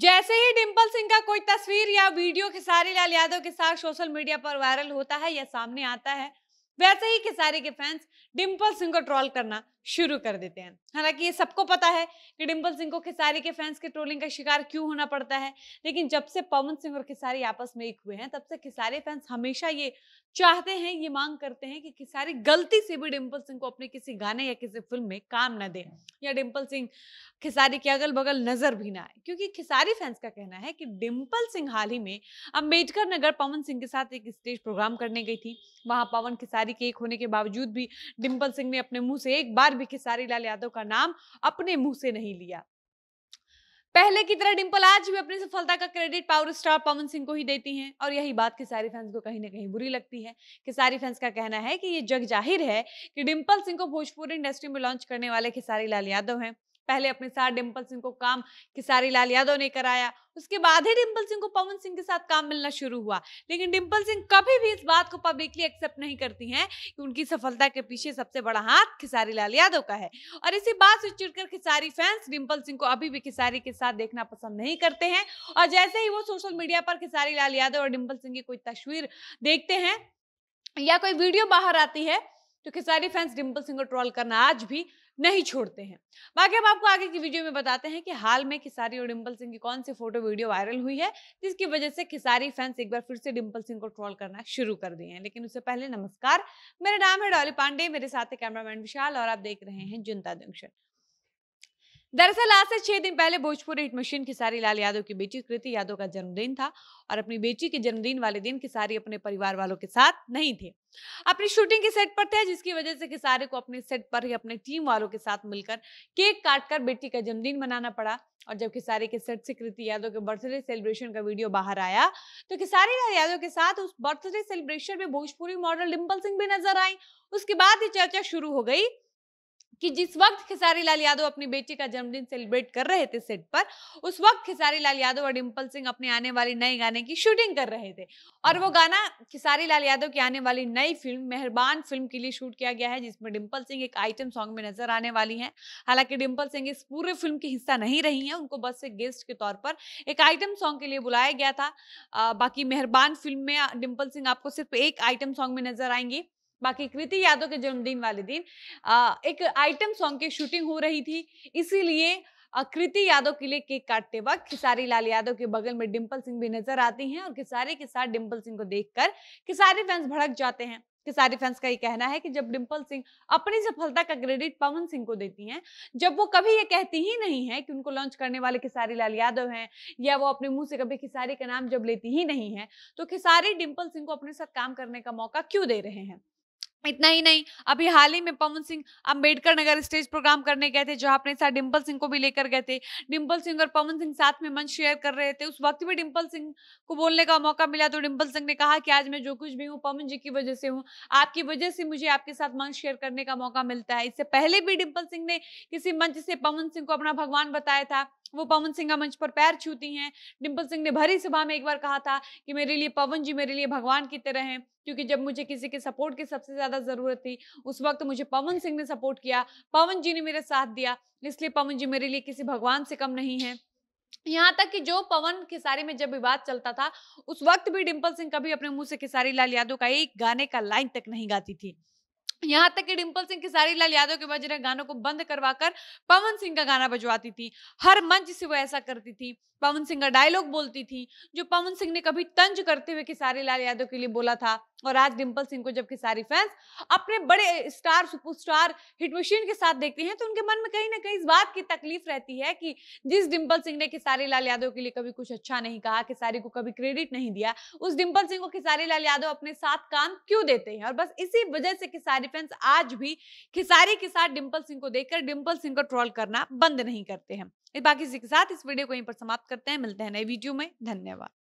जैसे ही डिंपल सिंह का कोई तस्वीर या वीडियो खिसारी लाल यादव के साथ सोशल मीडिया पर वायरल होता है या सामने आता है वैसे ही खिसारी के फैंस डिंपल सिंह को ट्रोल करना शुरू कर देते हैं हालांकि ये सबको पता है कि डिम्पल सिंह को खेसारी के फैंस के ट्रोलिंग का शिकार क्यों होना पड़ता है लेकिन जब से पवन सिंह और खेसारी आपस में एक हुए हैं तब से खेसारी फैंस हमेशा ये चाहते हैं ये मांग करते हैं कि खेसारी गलती से भी डिम्पल सिंह को अपने किसी गाने या किसी फिल्म में काम न दे या डिम्पल सिंह खेसारी के अगल बगल नजर भी ना आए क्योंकि खेसारी फैंस का कहना है कि डिम्पल सिंह हाल ही में अम्बेडकर नगर पवन सिंह के साथ एक स्टेज प्रोग्राम करने गई थी वहां पवन खेसारी के एक होने के बावजूद भी डिम्पल सिंह ने अपने मुंह से एक बार बार भी खेसारी लाल यादव का नाम अपने मुंह से नहीं लिया पहले की तरह डिम्पल आज भी अपनी सफलता का credit power star Pawan Singh को ही देती हैं और यही बात खेसारी फैंस को कहीं ना कहीं बुरी लगती है खेसारी फैंस का कहना है कि ये जग जाहिर है कि डिम्पल सिंह को भोजपुरी इंडस्ट्री में लॉन्च करने वाले खेसारी लाल यादव हैं पहले अपने साथ डिम्पल सिंह को काम खिसारी लाल यादव ने कराया उसके बाद ही डिम्पल सिंह को पवन सिंह के साथ काम मिलना शुरू हुआ लेकिन डिम्पल सिंह कभी भी इस बात को पब्लिकली एक्सेप्ट नहीं करती हैं कि उनकी सफलता के पीछे सबसे बड़ा हाथ खिसारी लाल यादव का है और इसी बात से चिड़कर खिसारी फैंस डिम्पल सिंह को अभी भी खिसारी के साथ देखना पसंद नहीं करते हैं और जैसे ही वो सोशल मीडिया पर खिसारी लाल यादव और डिम्पल सिंह की कोई तस्वीर देखते हैं या कोई वीडियो बाहर आती है तो खेसारी फैंस डिम्पल सिंह को ट्रोल करना आज भी नहीं छोड़ते हैं बाकी हम आपको आगे की वीडियो में बताते हैं कि हाल में खिसारी और डिम्पल सिंह की कौन सी फोटो वीडियो वायरल हुई है जिसकी वजह से खिसारी फैंस एक बार फिर से डिम्पल सिंह को ट्रोल करना शुरू कर दिए हैं लेकिन उससे पहले नमस्कार मेरा नाम है डॉली पांडे मेरे साथ है कैमरामैन विशाल और आप देख रहे हैं जनता जंक्शन दरअसल आज से छह दिन पहले भोजपुरी हिट मशीन खेसारी लाल यादव की बेटी कृति यादव का जन्मदिन था और अपनी बेटी के जन्मदिन वाले दिन खिसारी अपने परिवार वालों के साथ नहीं थे अपनी शूटिंग के सेट पर थे जिसकी वजह से किसारे को अपने सेट पर ही अपने टीम वालों के साथ मिलकर केक काटकर बेटी का जन्मदिन मनाना पड़ा और जब किसारी के सेट से कृति यादव के बर्थडे सेलिब्रेशन का वीडियो बाहर आया तो किसारी लाल यादव के साथ उस बर्थडे सेलिब्रेशन में भोजपुरी मॉडल डिम्पल सिंह भी नजर आई उसके बाद ये चर्चा शुरू हो गई कि जिस वक्त खेसारी लाल यादव अपनी बेटी का जन्मदिन सेलिब्रेट कर रहे थे सेट पर उस वक्त खेसारी लाल यादव और डिम्पल सिंह अपने आने वाले नए गाने की शूटिंग कर रहे थे और वो हाँ। गाना खेसारी लाल यादव की आने वाली नई फिल्म मेहरबान फिल्म के लिए शूट किया गया है जिसमें डिम्पल सिंह एक आइटम सॉन्ग में नजर आने वाली है हालांकि डिम्पल सिंह इस पूरे फिल्म की हिस्सा नहीं रही है उनको बस एक गेस्ट के तौर पर एक आइटम सॉन्ग के लिए बुलाया गया था बाकी मेहरबान फिल्म में डिम्पल सिंह आपको सिर्फ एक आइटम सॉन्ग में नजर आएंगी बाकी कृति यादव के जन्मदिन वाले दिन एक आइटम सॉन्ग की शूटिंग हो रही थी इसीलिए कृति यादव के लिए केक काटते वक्त खिसारी लाल यादव के बगल में डिम्पल सिंह भी नजर आती हैं और खिसारी के साथ डिंपल सिंह को देखकर खिसारी फैंस भड़क जाते हैं खिसारी फैंस का ये कहना है कि जब डिंपल सिंह अपनी सफलता का क्रेडिट पवन सिंह को देती हैं जब वो कभी ये कहती ही नहीं है कि उनको लॉन्च करने वाले खिसारी लाल यादव हैं या वो अपने मुंह से कभी खिसारी का नाम जब लेती ही नहीं है तो खिसारी डिम्पल सिंह को अपने साथ काम करने का मौका क्यों दे रहे हैं इतना ही नहीं अभी हाल ही में पवन सिंह अंबेडकर नगर स्टेज प्रोग्राम करने गए थे जहां अपने साथ डिम्पल सिंह को भी लेकर गए थे डिम्पल सिंह और पवन सिंह साथ में मंच शेयर कर रहे थे उस वक्त भी डिम्पल सिंह को बोलने का मौका मिला तो डिम्पल सिंह ने कहा कि आज मैं जो कुछ भी हूँ पवन जी की वजह से हूँ आपकी वजह से मुझे आपके साथ मंच शेयर करने का मौका मिलता है इससे पहले भी डिम्पल सिंह ने किसी मंच से पवन सिंह को अपना भगवान बताया था वो पवन सिंह का मंच पर पैर छूती हैं डिम्पल सिंह ने भरी सभा में एक बार कहा था कि मेरे लिए पवन जी मेरे लिए भगवान की तरह हैं क्योंकि जब मुझे किसी के सपोर्ट की सबसे ज़्यादा ज़रूरत थी उस वक्त मुझे पवन सिंह ने सपोर्ट किया पवन जी ने मेरा साथ दिया इसलिए पवन जी मेरे लिए किसी भगवान से कम नहीं है यहाँ तक कि जो पवन खेसारी में जब विवाद चलता था उस वक्त भी डिम्पल सिंह कभी अपने मुंह से खेसारी लाल यादव का एक गाने का लाइन तक नहीं गाती थी यहाँ तक कि डिम्पल सिंह खिसारी लाल यादव के बज रहे गानों को बंद करवाकर पवन सिंह का गाना बजवाती थी हर मंच से वो ऐसा करती थी पवन सिंह का डायलॉग बोलती थी जो पवन सिंह ने कभी तंज करते हुए खिसारी लाल यादव के लिए बोला था और आज डिम्पल सिंह को जब खिसारी फैंस अपने बड़े स्टार सुपरस्टार हिट मशीन के साथ देखते हैं तो उनके मन में कहीं ना कहीं इस बात की तकलीफ रहती है कि जिस डिम्पल सिंह ने खिसारी लाल यादव के लिए कभी कुछ अच्छा नहीं कहा खिसारी को कभी क्रेडिट नहीं दिया उस डिम्पल सिंह को खिसारी लाल यादव अपने साथ काम क्यों देते हैं और बस इसी वजह से खिसारी फैंस आज भी खिसारी के साथ डिम्पल सिंह को देखकर डिम्पल सिंह को ट्रोल करना बंद नहीं करते हैं बाकी इसी के साथ इस वीडियो को यहीं पर समाप्त करते हैं मिलते हैं नए वीडियो में धन्यवाद